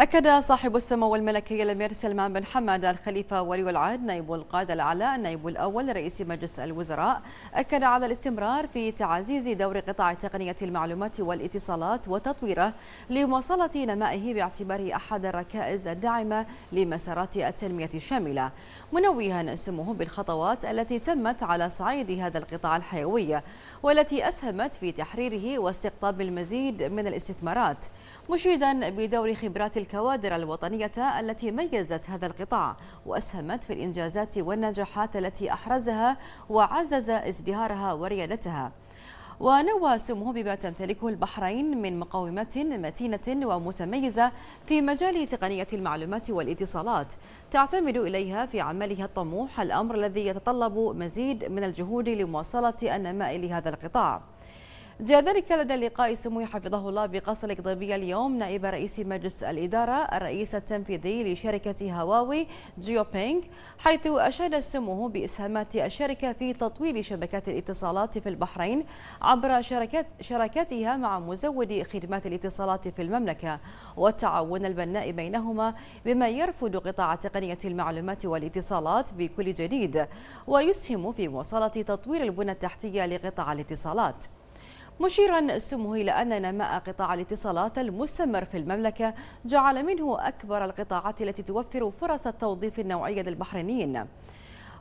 أكد صاحب السمو الملكي الأمير سلمان بن حمد الخليفة ولي العهد نائب القائد الأعلى النائب الأول رئيس مجلس الوزراء أكد على الاستمرار في تعزيز دور قطاع تقنية المعلومات والاتصالات وتطويره لمواصلة نمائه باعتباره أحد الركائز الداعمة لمسارات التنمية الشاملة منوها سموه بالخطوات التي تمت على صعيد هذا القطاع الحيوي والتي أسهمت في تحريره واستقطاب المزيد من الاستثمارات مشيدا بدور خبرات الكوادر الوطنية التي ميزت هذا القطاع وأسهمت في الإنجازات والنجاحات التي أحرزها وعزز ازدهارها وريادتها ونوى سموه بما تمتلكه البحرين من مقومات متينة ومتميزة في مجال تقنية المعلومات والاتصالات تعتمد إليها في عملها الطموح الأمر الذي يتطلب مزيد من الجهود لمواصلة النماء لهذا القطاع جاء ذلك لدى لقاء سمو حفظه الله بقصر الاقضابيه اليوم نائب رئيس مجلس الإدارة الرئيس التنفيذي لشركة هواوي جيوبينغ حيث أشاد سموه بإسهامات الشركة في تطوير شبكات الاتصالات في البحرين عبر شركات شراكتها مع مزودي خدمات الاتصالات في المملكة والتعاون البناء بينهما بما يرفد قطاع تقنية المعلومات والاتصالات بكل جديد ويسهم في مواصلة تطوير البنى التحتية لقطاع الاتصالات مشيرا سموه إلى أن نماء قطاع الاتصالات المستمر في المملكة جعل منه أكبر القطاعات التي توفر فرص التوظيف النوعية للبحرينيين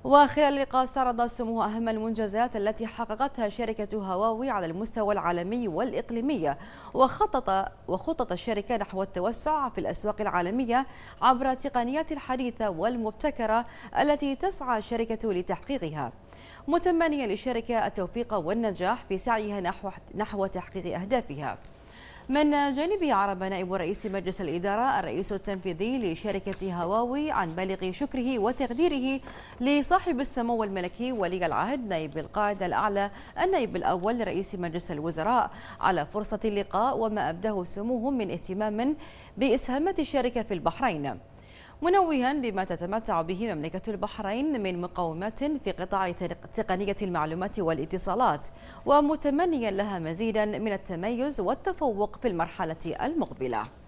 وخلال اللقاء استعرض سموه أهم المنجزات التي حققتها شركة هواوي على المستوى العالمي والإقليمي وخطط وخطط الشركة نحو التوسع في الأسواق العالمية عبر تقنيات الحديثة والمبتكرة التي تسعى الشركة لتحقيقها متمنيا للشركة التوفيق والنجاح في سعيها نحو, نحو تحقيق أهدافها من جانبه عرب نائب رئيس مجلس الإدارة الرئيس التنفيذي لشركة هواوي عن بالغ شكره وتقديره لصاحب السمو الملكي ولي العهد نائب القائد الأعلى النائب الأول رئيس مجلس الوزراء على فرصة اللقاء وما أبداه سموه من اهتمام بإسهامات الشركة في البحرين منوها بما تتمتع به مملكة البحرين من مقومات في قطاع تقنية المعلومات والاتصالات ومتمنيا لها مزيدا من التميز والتفوق في المرحلة المقبلة